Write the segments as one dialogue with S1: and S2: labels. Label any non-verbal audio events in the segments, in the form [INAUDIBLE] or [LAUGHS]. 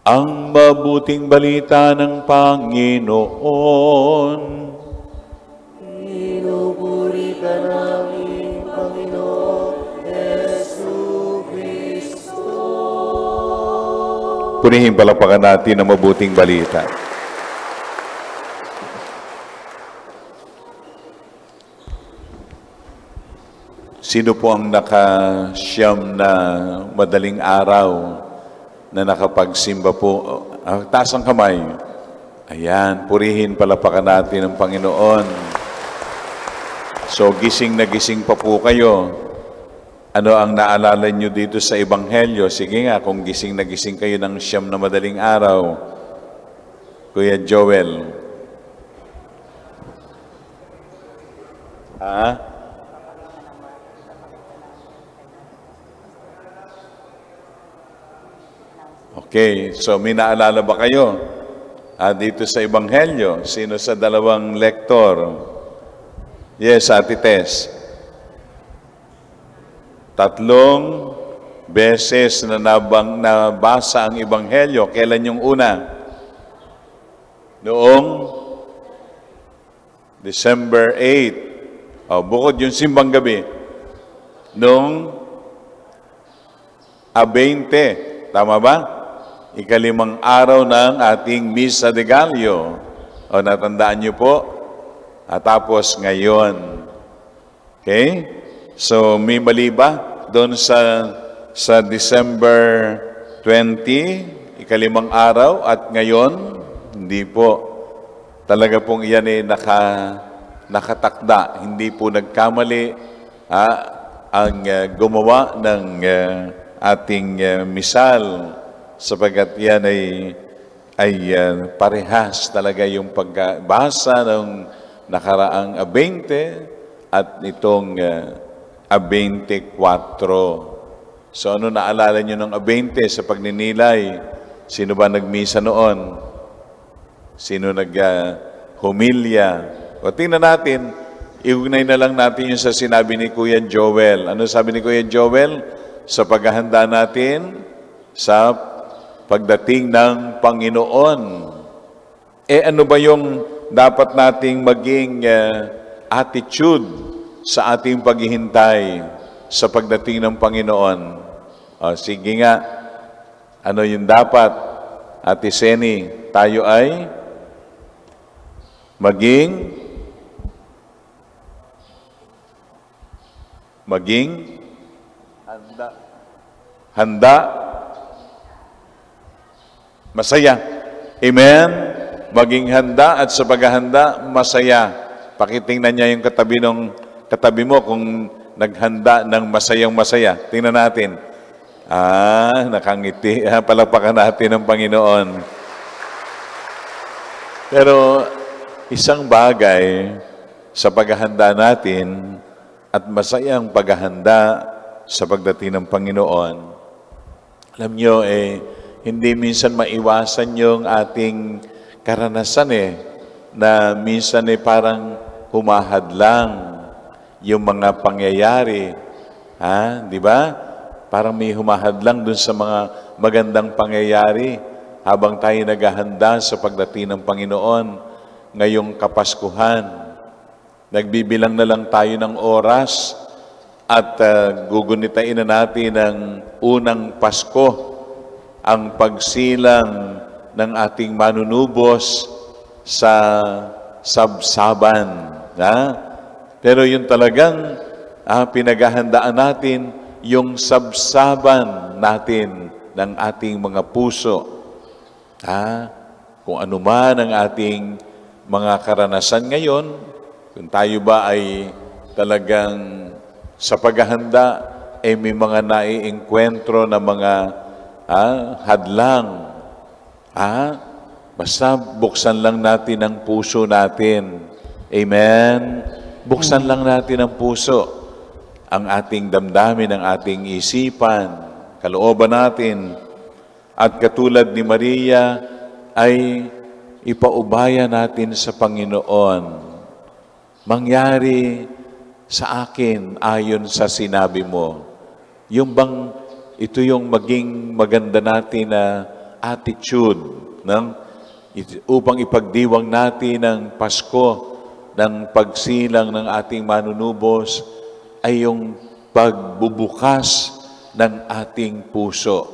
S1: Ang mabuting balita ng Panginoon. Pinupuri ka namin, Panginoon, Yesu Kristo. Purihin palapakan natin ang mabuting balita. Sino po ang nakasiyam na madaling araw na nakapagsimba po. Ah, taas ang kamay. Ayan, purihin palapakan natin ang Panginoon. So gising na gising pa po kayo. Ano ang naalala nyo dito sa Ebanghelyo? Sige nga, kung gising na gising kayo ng siyam na madaling araw, Kuya Joel. Ha? Okay, so may naalala ba kayo? Ah, dito sa Ebanghelyo, sino sa dalawang lektor? Yes, Ate Tess. Tatlong beses na nabang, nabasa ang Ebanghelyo. Kailan yung una? Noong December 8. Oh, bukod yung simbang gabi. Noong a 20. Tama ba? ikalimang araw ng ating Misa de Gallio. O natandaan niyo po? At tapos ngayon. Okay? So may mali ba doon sa sa December 20, ikalimang araw at ngayon? Hindi po. Talaga pong iyan ay naka, nakatakda. Hindi po nagkamali ha, ah, ang uh, gumawa ng uh, ating uh, misal sapagkat yan ay, ay uh, parehas talaga yung pagbasa ng nakaraang 20 at itong uh, ah, 24. So ano naalala nyo ng 20 sa pagninilay? Sino ba nagmisa noon? Sino nag-humilya? Ah, uh, o tingnan natin, iugnay na lang natin yung sa sinabi ni Kuya Joel. Ano sabi ni Kuya Joel? Sa paghahanda natin sa pagdating ng Panginoon. E ano ba yung dapat nating maging uh, attitude sa ating paghihintay sa pagdating ng Panginoon? O, sige nga, ano yung dapat? Ate Seni, tayo ay maging maging handa handa Masaya. Amen? Maging handa at sa paghahanda, masaya. Pakitingnan niya yung katabi, nung, katabi mo kung naghanda ng masayang masaya. Tingnan natin. Ah, nakangiti. Ah, [LAUGHS] palakpakan natin ng Panginoon. Pero isang bagay sa paghahanda natin at masayang paghahanda sa pagdating ng Panginoon. Alam niyo eh, hindi minsan maiwasan yung ating karanasan eh, na minsan eh parang lang yung mga pangyayari. Ha? Di ba? Parang may lang dun sa mga magandang pangyayari habang tayo naghahanda sa pagdating ng Panginoon ngayong Kapaskuhan. Nagbibilang na lang tayo ng oras at uh, ah, gugunitain na natin ang unang Pasko ang pagsilang ng ating manunubos sa sabsaban. Ha? Pero yung talagang ah, pinaghahandaan natin, yung sabsaban natin ng ating mga puso. Ha? Kung ano man ang ating mga karanasan ngayon, kung tayo ba ay talagang sa paghahanda, ay eh, may mga naiengkwentro na mga ah, hadlang. Ah, basta buksan lang natin ang puso natin. Amen? Buksan lang natin ang puso, ang ating damdamin, ang ating isipan, kalooban natin. At katulad ni Maria, ay ipaubaya natin sa Panginoon. Mangyari sa akin ayon sa sinabi mo. Yung bang ito yung maging maganda natin na attitude ng upang ipagdiwang natin ang Pasko ng pagsilang ng ating manunubos ay yung pagbubukas ng ating puso,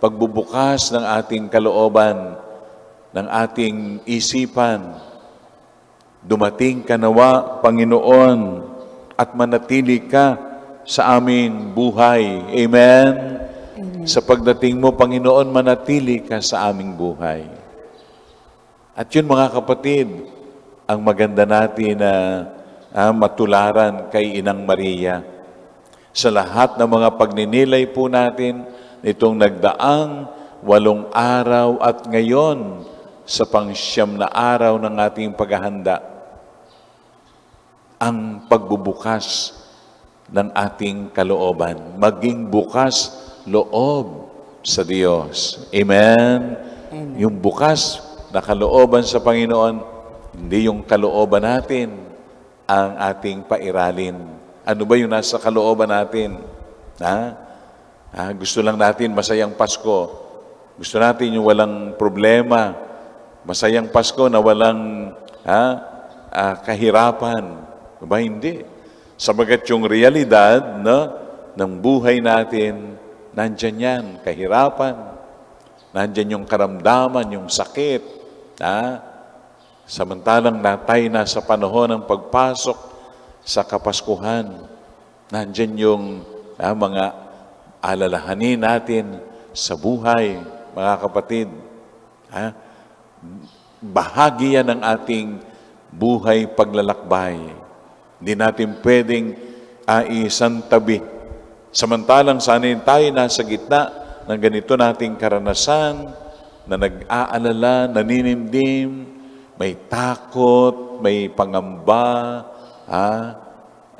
S1: pagbubukas ng ating kalooban, ng ating isipan. Dumating ka nawa, Panginoon, at manatili ka sa aming buhay. Amen? Sa pagdating mo, Panginoon, manatili ka sa aming buhay. At yun mga kapatid, ang maganda natin na ah, matularan kay Inang Maria. Sa lahat ng mga pagninilay po natin, nitong nagdaang walong araw at ngayon sa pangsyam na araw ng ating paghahanda, ang pagbubukas ng ating kalooban, maging bukas loob sa Diyos. Amen? Amen. Yung bukas na kalooban sa Panginoon, hindi yung kalooban natin ang ating pairalin. Ano ba yung nasa kalooban natin? Ha? ha? Gusto lang natin masayang Pasko. Gusto natin yung walang problema. Masayang Pasko na walang ha, ah, kahirapan. Ba hindi? Sabagat yung realidad no, ng buhay natin nandyan yan, kahirapan. Nandyan yung karamdaman, yung sakit. Ha? Samantalang natay na sa panahon ng pagpasok sa Kapaskuhan, nandyan yung ha, mga alalahanin natin sa buhay, mga kapatid. Ha? Bahagi yan ng ating buhay paglalakbay. Hindi natin pwedeng aisan ah, tabi Samantalang sanin tayo nasa gitna ng ganito nating karanasan na nag-aalala, naninimdim, may takot, may pangamba, ha?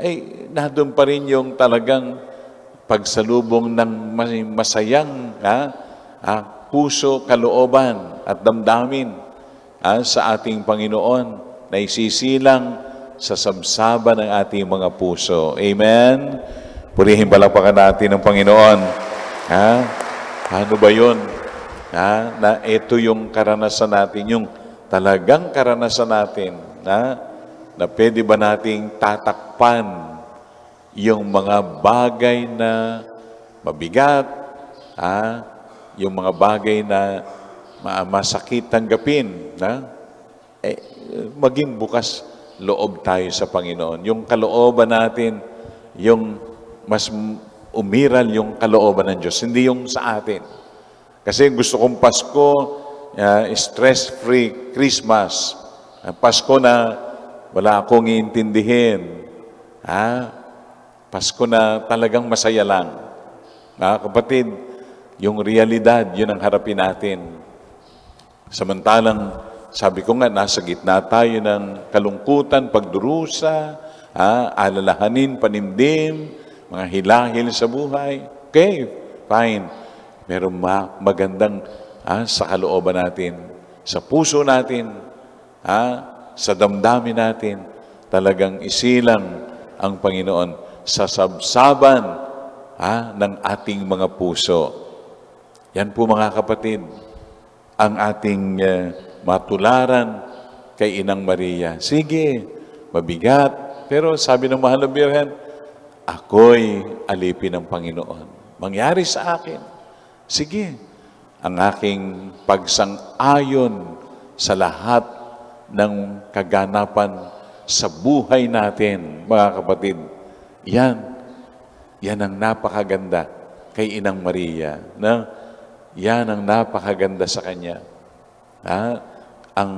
S1: ay eh, nandun pa rin yung talagang pagsalubong ng masayang ha? Ha? puso, kalooban at damdamin ha? sa ating Panginoon na isisilang sa sabsaba ng ating mga puso. Amen? Purihin palakpakan natin ng Panginoon. Ha? Ano ba yun? Ha? Na ito yung karanasan natin, yung talagang karanasan natin na, na pwede ba nating tatakpan yung mga bagay na mabigat, ha? yung mga bagay na masakit tanggapin, na? Eh, maging bukas loob tayo sa Panginoon. Yung kalooban natin, yung mas umiral yung kalooban ng Diyos, hindi yung sa atin. Kasi gusto kong Pasko, uh, stress-free Christmas, Pasko na wala akong iintindihin, ha? Pasko na talagang masaya lang. Mga kapatid, yung realidad, yun ang harapin natin. Samantalang, sabi ko nga, nasa gitna tayo ng kalungkutan, pagdurusa, ha? alalahanin, panimdim, mga hilahil sa buhay. Okay, fine. Pero ma magandang ah, sa kalooban natin, sa puso natin, ha, sa damdamin natin, talagang isilang ang Panginoon sa sabsaban ha, ng ating mga puso. Yan po mga kapatid, ang ating uh, matularan kay Inang Maria. Sige, mabigat, pero sabi ng Mahal na Birhen, ako'y alipin ng Panginoon. Mangyari sa akin. Sige, ang aking pagsang-ayon sa lahat ng kaganapan sa buhay natin, mga kapatid. Yan, yan ang napakaganda kay Inang Maria. Na, yan ang napakaganda sa kanya. Ha? Ang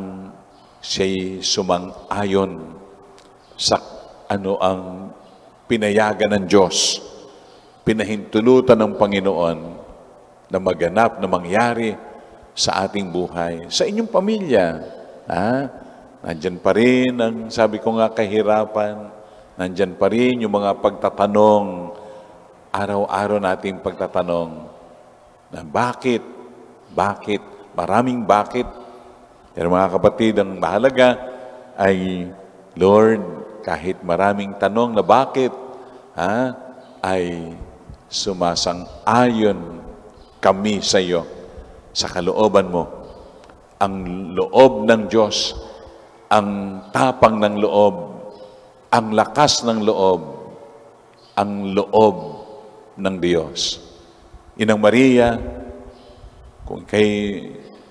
S1: siya'y sumang-ayon sa ano ang pinayagan ng Diyos, pinahintulutan ng Panginoon na maganap, na mangyari sa ating buhay, sa inyong pamilya. Ha? Nandyan pa rin ang, sabi ko nga, kahirapan. Nandyan pa rin yung mga pagtatanong, araw-araw nating pagtatanong na bakit, bakit, maraming bakit. Pero mga kapatid, ang mahalaga ay, Lord, kahit maraming tanong na bakit, ha, ay sumasang-ayon kami sa iyo, sa kalooban mo. Ang loob ng Diyos, ang tapang ng loob, ang lakas ng loob, ang loob ng Diyos. Inang Maria, kung kay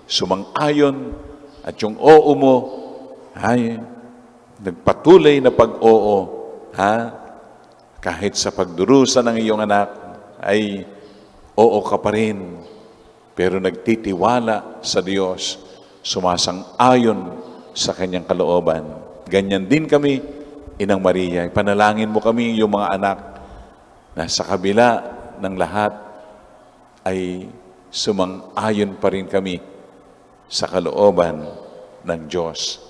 S1: sumang-ayon at yung oo mo, ay, nagpatuloy na pag-oo, ha? kahit sa pagdurusa ng iyong anak ay oo ka pa rin, pero nagtitiwala sa Diyos, sumasang-ayon sa kanyang kalooban. Ganyan din kami, Inang Maria, panalangin mo kami, yung mga anak, na sa kabila ng lahat ay sumang-ayon pa rin kami sa kalooban ng Diyos.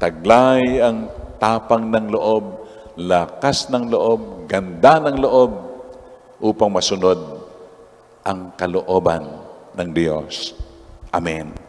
S1: Taglay ang tapang ng loob lakas ng loob, ganda ng loob upang masunod ang kalooban ng Diyos. Amen.